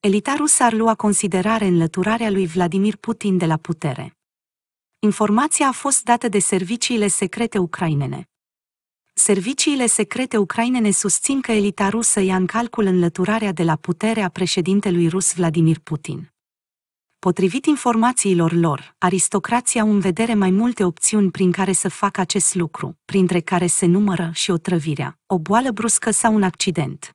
elitarul s ar lua considerare înlăturarea lui Vladimir Putin de la putere. Informația a fost dată de serviciile secrete ucrainene. Serviciile secrete ucrainene susțin că elita rusă ia în calcul înlăturarea de la putere a președintelui rus Vladimir Putin. Potrivit informațiilor lor, aristocrația au în vedere mai multe opțiuni prin care să facă acest lucru, printre care se numără și otrăvirea, o boală bruscă sau un accident.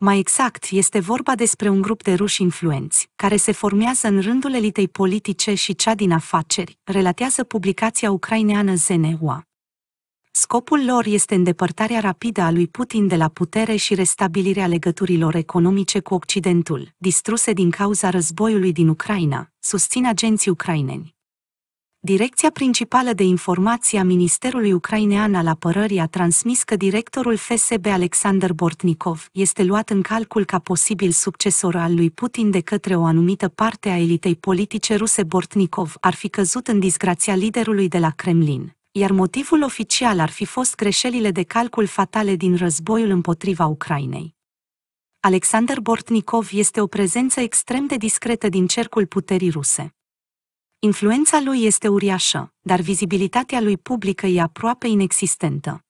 Mai exact, este vorba despre un grup de ruși influenți, care se formează în rândul elitei politice și cea din afaceri, relatează publicația ucraineană ZNUA. Scopul lor este îndepărtarea rapidă a lui Putin de la putere și restabilirea legăturilor economice cu Occidentul, distruse din cauza războiului din Ucraina, susțin agenții ucraineni. Direcția principală de informații a Ministerului Ucrainean al Apărării a transmis că directorul FSB Alexander Bortnikov este luat în calcul ca posibil succesor al lui Putin de către o anumită parte a elitei politice ruse. Bortnikov ar fi căzut în disgrația liderului de la Kremlin, iar motivul oficial ar fi fost greșelile de calcul fatale din războiul împotriva Ucrainei. Alexander Bortnikov este o prezență extrem de discretă din cercul puterii ruse Influența lui este uriașă, dar vizibilitatea lui publică e aproape inexistentă.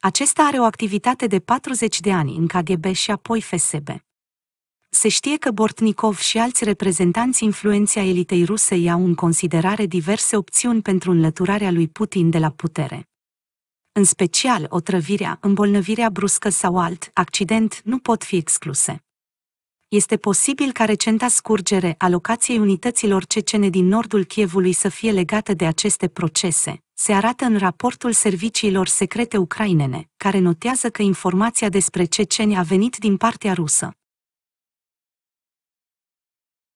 Acesta are o activitate de 40 de ani în KGB și apoi FSB. Se știe că Bortnikov și alți reprezentanți influenția elitei ruse iau în considerare diverse opțiuni pentru înlăturarea lui Putin de la putere. În special, otrăvirea, îmbolnăvirea bruscă sau alt accident nu pot fi excluse este posibil ca recenta scurgere a locației unităților cecene din nordul Chievului să fie legată de aceste procese, se arată în raportul serviciilor secrete ucrainene, care notează că informația despre ceceni a venit din partea rusă,